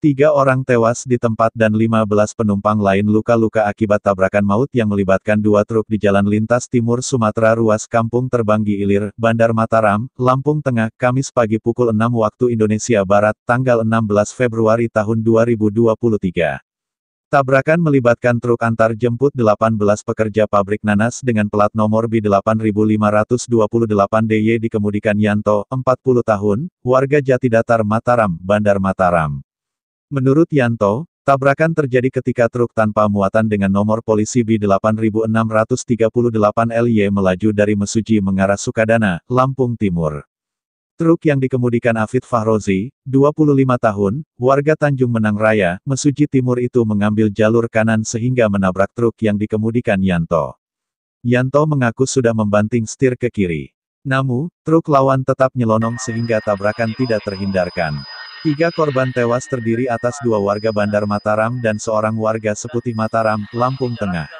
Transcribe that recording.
Tiga orang tewas di tempat dan 15 penumpang lain luka-luka akibat tabrakan maut yang melibatkan dua truk di jalan lintas timur Sumatera ruas Kampung Terbanggi Ilir, Bandar Mataram, Lampung Tengah, Kamis pagi pukul 6 waktu Indonesia Barat, tanggal 16 Februari tahun 2023. Tabrakan melibatkan truk antar jemput 18 pekerja pabrik nanas dengan plat nomor B8528DY dikemudikan Yanto, 40 tahun, warga Jatidatar Mataram, Bandar Mataram. Menurut Yanto, tabrakan terjadi ketika truk tanpa muatan dengan nomor polisi B8638 LY melaju dari Mesuji mengarah Sukadana, Lampung Timur. Truk yang dikemudikan Afid Fahrozi, 25 tahun, warga Tanjung Menang Raya, Mesuji Timur itu mengambil jalur kanan sehingga menabrak truk yang dikemudikan Yanto. Yanto mengaku sudah membanting setir ke kiri. Namun, truk lawan tetap nyelonong sehingga tabrakan tidak terhindarkan. Tiga korban tewas terdiri atas dua warga Bandar Mataram dan seorang warga Seputih Mataram, Lampung Tengah.